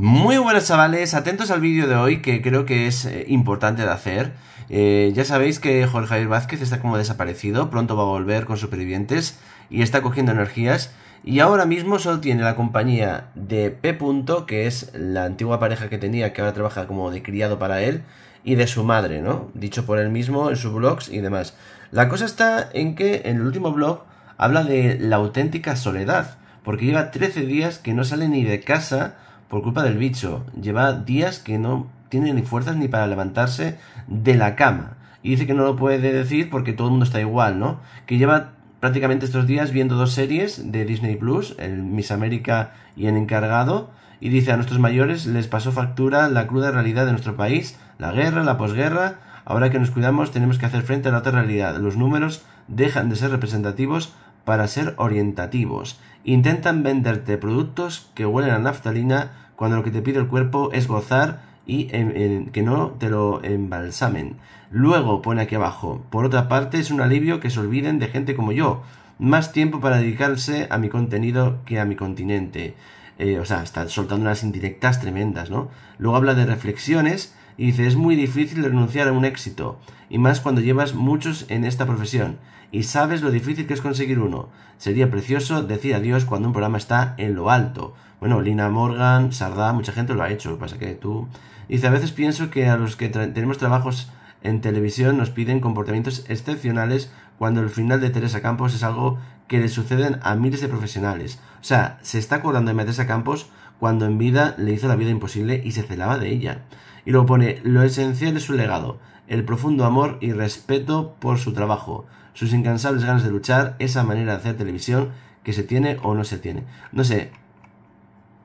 Muy buenas chavales, atentos al vídeo de hoy que creo que es eh, importante de hacer. Eh, ya sabéis que Jorge Javier Vázquez está como desaparecido, pronto va a volver con supervivientes y está cogiendo energías. Y ahora mismo solo tiene la compañía de P. que es la antigua pareja que tenía, que ahora trabaja como de criado para él, y de su madre, ¿no? Dicho por él mismo en sus blogs y demás. La cosa está en que en el último blog habla de la auténtica soledad, porque lleva 13 días que no sale ni de casa por culpa del bicho. Lleva días que no tiene ni fuerzas ni para levantarse de la cama. Y dice que no lo puede decir porque todo el mundo está igual, ¿no? Que lleva prácticamente estos días viendo dos series de Disney Plus, el Miss América y el encargado, y dice a nuestros mayores les pasó factura la cruda realidad de nuestro país, la guerra, la posguerra, ahora que nos cuidamos tenemos que hacer frente a la otra realidad, los números dejan de ser representativos para ser orientativos. Intentan venderte productos que huelen a naftalina cuando lo que te pide el cuerpo es gozar y que no te lo embalsamen. Luego pone aquí abajo, por otra parte es un alivio que se olviden de gente como yo. Más tiempo para dedicarse a mi contenido que a mi continente. Eh, o sea, está soltando unas indirectas tremendas, ¿no? Luego habla de reflexiones dice, es muy difícil renunciar a un éxito, y más cuando llevas muchos en esta profesión, y sabes lo difícil que es conseguir uno. Sería precioso decir adiós cuando un programa está en lo alto. Bueno, Lina Morgan, Sardá, mucha gente lo ha hecho, lo que pasa que tú... Dice, a veces pienso que a los que tenemos trabajos en televisión nos piden comportamientos excepcionales cuando el final de Teresa Campos es algo que le suceden a miles de profesionales. O sea, se está acordando de Teresa Campos cuando en vida le hizo la vida imposible y se celaba de ella. Y luego pone lo esencial de su legado, el profundo amor y respeto por su trabajo, sus incansables ganas de luchar, esa manera de hacer televisión que se tiene o no se tiene. No sé,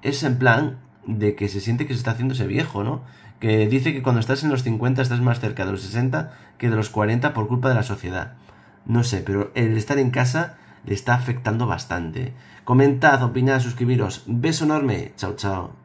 es en plan de que se siente que se está haciendo ese viejo, ¿no? Que dice que cuando estás en los 50 estás más cerca de los 60 que de los 40 por culpa de la sociedad. No sé, pero el estar en casa le está afectando bastante. Comentad, opinad, suscribiros. Beso enorme. Chao, chao.